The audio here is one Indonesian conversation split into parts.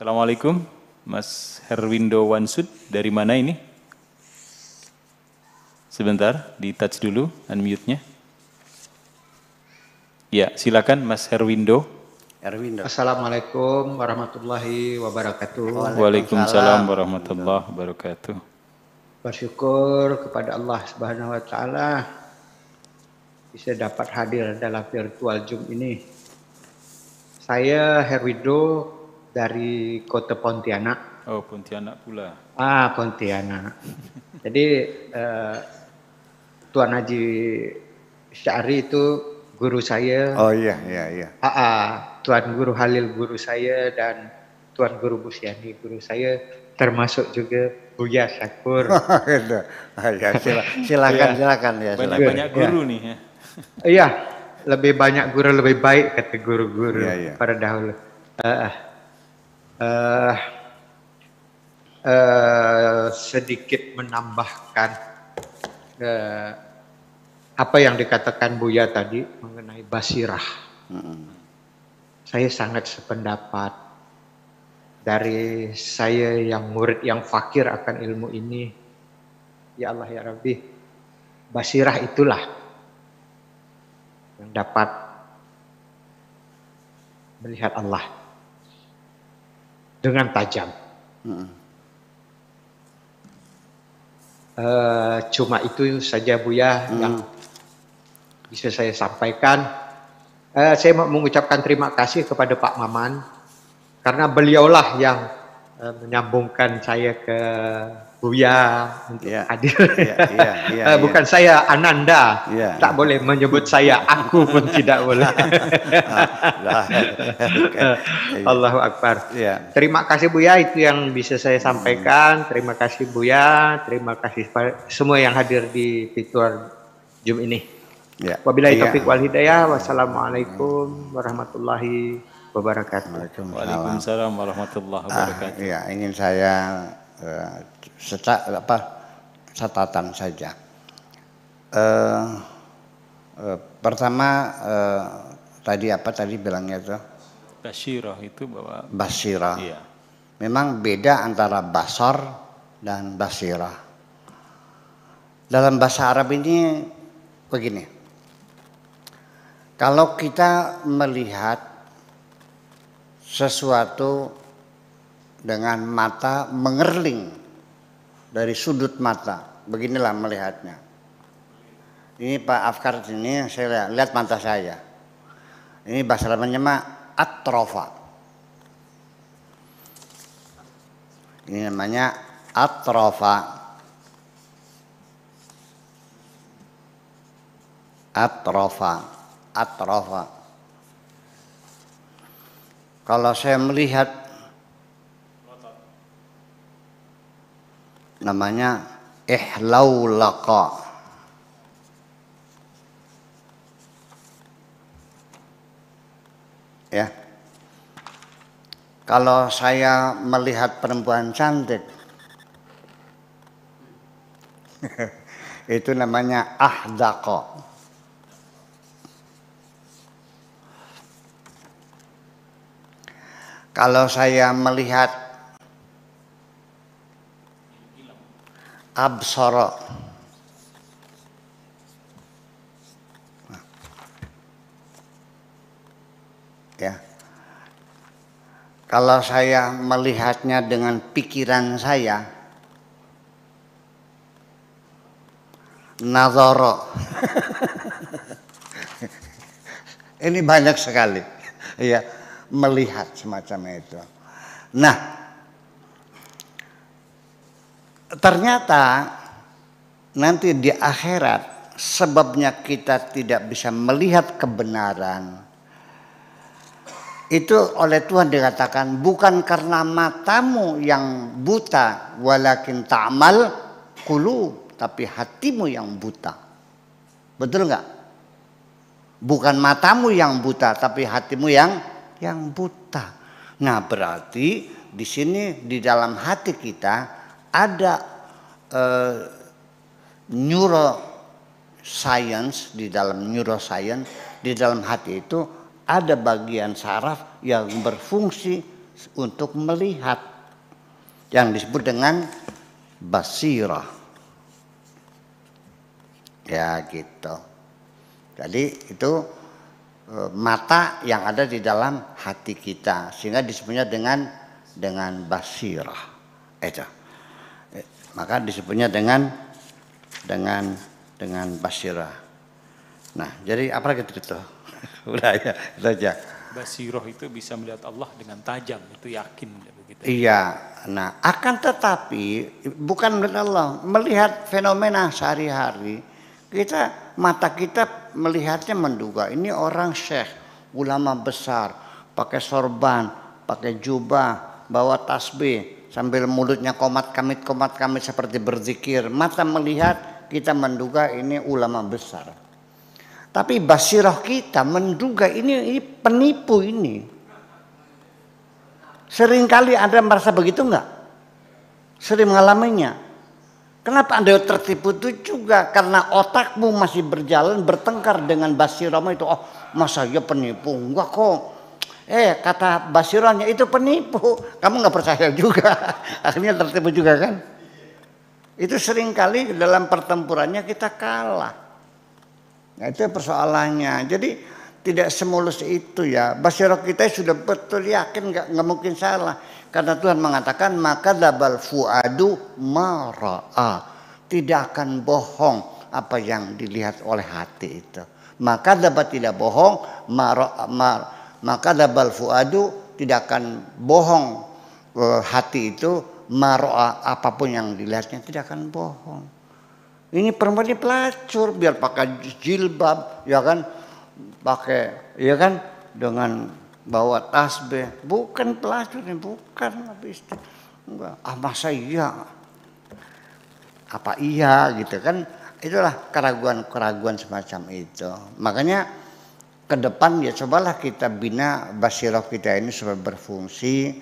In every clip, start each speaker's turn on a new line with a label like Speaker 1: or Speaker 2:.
Speaker 1: Assalamualaikum, Mas Herwindo Wansud, dari mana ini? Sebentar, di touch dulu unmute-nya. Ya, silakan Mas Herwindo. Herwindo. Assalamualaikum warahmatullahi wabarakatuh. Waalaikumsalam warahmatullahi wabarakatuh. Bersyukur kepada Allah Subhanahu wa taala bisa dapat hadir dalam virtual Zoom ini. Saya Herwindo dari kota Pontianak. Oh, Pontianak pula. Ah, Pontianak. Jadi eh, Tuan Haji Syari itu guru saya. Oh iya iya iya. Aa, ah, ah, Tuan Guru Halil guru saya dan Tuan Guru Busyani guru saya termasuk juga Buya Syakur. Ah, ya, sila, silakan iya. silakan ya. Banyak banyak guru ya. nih ya. Iya, lebih banyak guru lebih baik kata guru-guru ya, ya. pada dahulu. Uh, uh, uh, sedikit menambahkan uh, apa yang dikatakan Buya tadi mengenai basirah. Hmm. Saya sangat sependapat dari saya yang murid yang fakir akan ilmu ini. Ya Allah ya Rabbi, basirah itulah yang dapat melihat Allah dengan tajam. Hmm. Uh, cuma itu saja Buya hmm. yang bisa saya sampaikan. Uh, saya mengucapkan terima kasih kepada Pak Maman karena beliaulah yang uh, menyambungkan saya ke Buya untuk yeah. hadir. Yeah, yeah, yeah, Bukan yeah. saya Ananda, yeah. tak boleh menyebut saya aku pun tidak boleh. Ah, Allahu Akbar. Yeah. Terima kasih Buya itu yang bisa saya sampaikan. Terima kasih Buya, terima kasih semua yang hadir di fitur Zoom ini. Yeah. Wabillahi yeah. taufiq wal hidayah. Wassalamualaikum warahmatullahi wabarakatuh. Waalaikumsalam warahmatullahi wabarakatuh. Ah, ya,
Speaker 2: ingin saya uh, apa catatan saja. Uh, uh, pertama uh, tadi apa tadi bilangnya itu?
Speaker 1: basira itu bahwa
Speaker 2: basira Iya. Memang beda antara basar dan basirah. Dalam bahasa Arab ini begini. Kalau kita melihat sesuatu dengan mata mengerling dari sudut mata. Beginilah melihatnya. Ini Pak Afkar ini saya lihat, lihat mata saya. Ini bahasa Arabnya mah atrofa. Ini namanya atrofa. atrofa atrofa kalau saya melihat namanya ihlaulaqa ya kalau saya melihat perempuan cantik itu namanya ahdaqo kalau saya melihat absara. Ya. Kalau saya melihatnya dengan pikiran saya, nazoro. Ini banyak sekali, ya melihat semacam itu. Nah, ternyata nanti di akhirat sebabnya kita tidak bisa melihat kebenaran itu oleh Tuhan dikatakan bukan karena matamu yang buta walakin ta'mal kulu tapi hatimu yang buta betul nggak bukan matamu yang buta tapi hatimu yang yang buta nah berarti di sini di dalam hati kita ada uh, neuroscience di dalam neuroscience di dalam hati itu ada bagian saraf yang berfungsi untuk melihat yang disebut dengan basirah. Ya gitu. Jadi itu eh, mata yang ada di dalam hati kita sehingga disebutnya dengan dengan basirah. Itu. Maka disebutnya dengan dengan dengan basirah. Nah, jadi apa lagi itu? Udah ya, itu aja.
Speaker 1: Basiroh itu bisa melihat Allah dengan tajam, itu yakin begitu.
Speaker 2: Gitu. Iya. Nah, akan tetapi bukan melihat Allah, melihat fenomena sehari-hari. Kita mata kita melihatnya menduga ini orang syekh, ulama besar, pakai sorban, pakai jubah, bawa tasbih, sambil mulutnya komat kamit komat kamit seperti berzikir mata melihat kita menduga ini ulama besar tapi basirah kita menduga ini, ini penipu ini seringkali anda merasa begitu enggak sering mengalaminya kenapa anda tertipu itu juga karena otakmu masih berjalan bertengkar dengan basirahmu itu oh masa ya penipu enggak kok eh kata basirannya itu penipu. Kamu nggak percaya juga. Akhirnya tertipu juga kan. Itu seringkali dalam pertempurannya kita kalah. Nah itu persoalannya. Jadi tidak semulus itu ya. Basirok kita sudah betul yakin nggak nggak mungkin salah. Karena Tuhan mengatakan maka dabal fuadu maraa. Tidak akan bohong apa yang dilihat oleh hati itu. Maka dapat tidak bohong mara'a. mara maka dabal fuadu tidak akan bohong e, hati itu maroa apapun yang dilihatnya tidak akan bohong. Ini perempuan ini pelacur biar pakai jilbab ya kan pakai ya kan dengan bawa tasbih bukan pelacur ini bukan habis itu enggak ah masa iya apa iya gitu kan itulah keraguan-keraguan semacam itu makanya ke depan ya cobalah kita bina basiroh kita ini supaya berfungsi.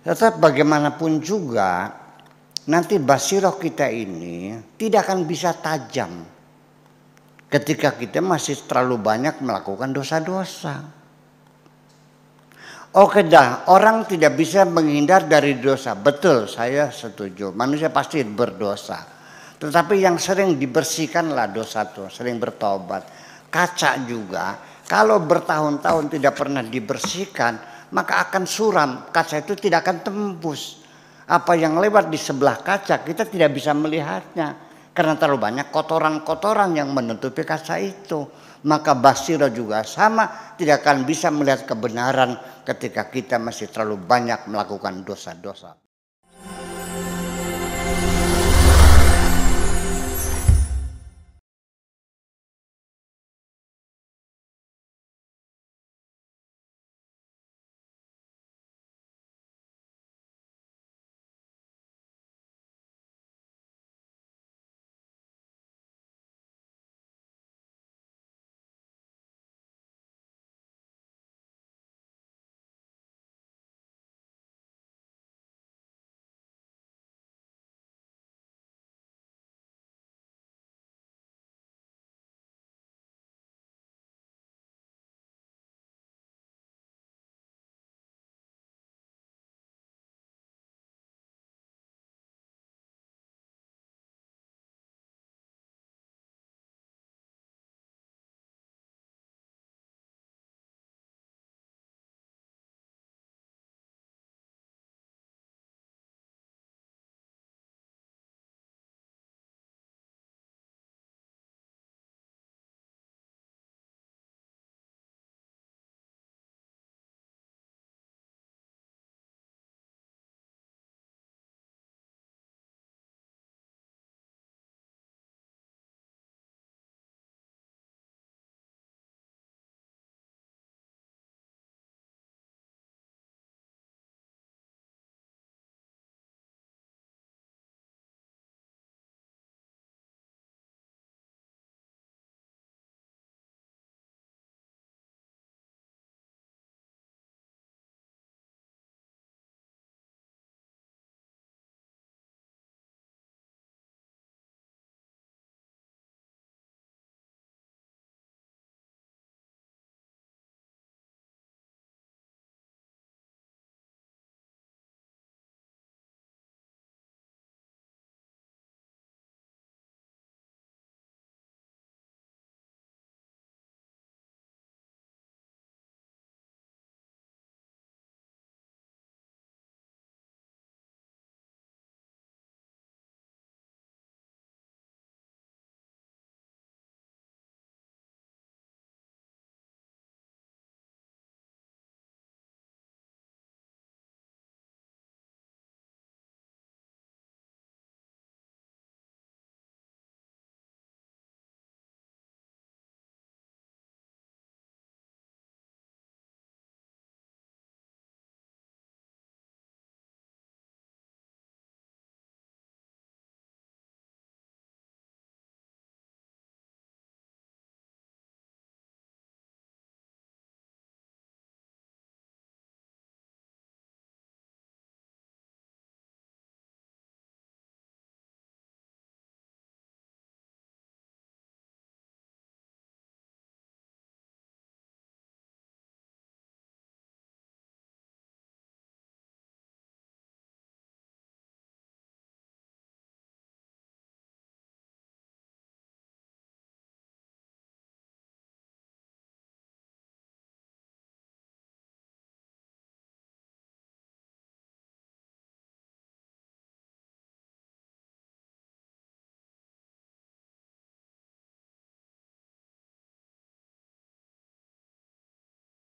Speaker 2: Tetap bagaimanapun juga nanti basiroh kita ini tidak akan bisa tajam ketika kita masih terlalu banyak melakukan dosa-dosa. Oke dah, orang tidak bisa menghindar dari dosa. Betul, saya setuju. Manusia pasti berdosa. Tetapi yang sering dibersihkanlah dosa itu, sering bertobat kaca juga kalau bertahun-tahun tidak pernah dibersihkan maka akan suram kaca itu tidak akan tembus apa yang lewat di sebelah kaca kita tidak bisa melihatnya karena terlalu banyak kotoran-kotoran yang menutupi kaca itu maka basira juga sama tidak akan bisa melihat kebenaran ketika kita masih terlalu banyak melakukan dosa-dosa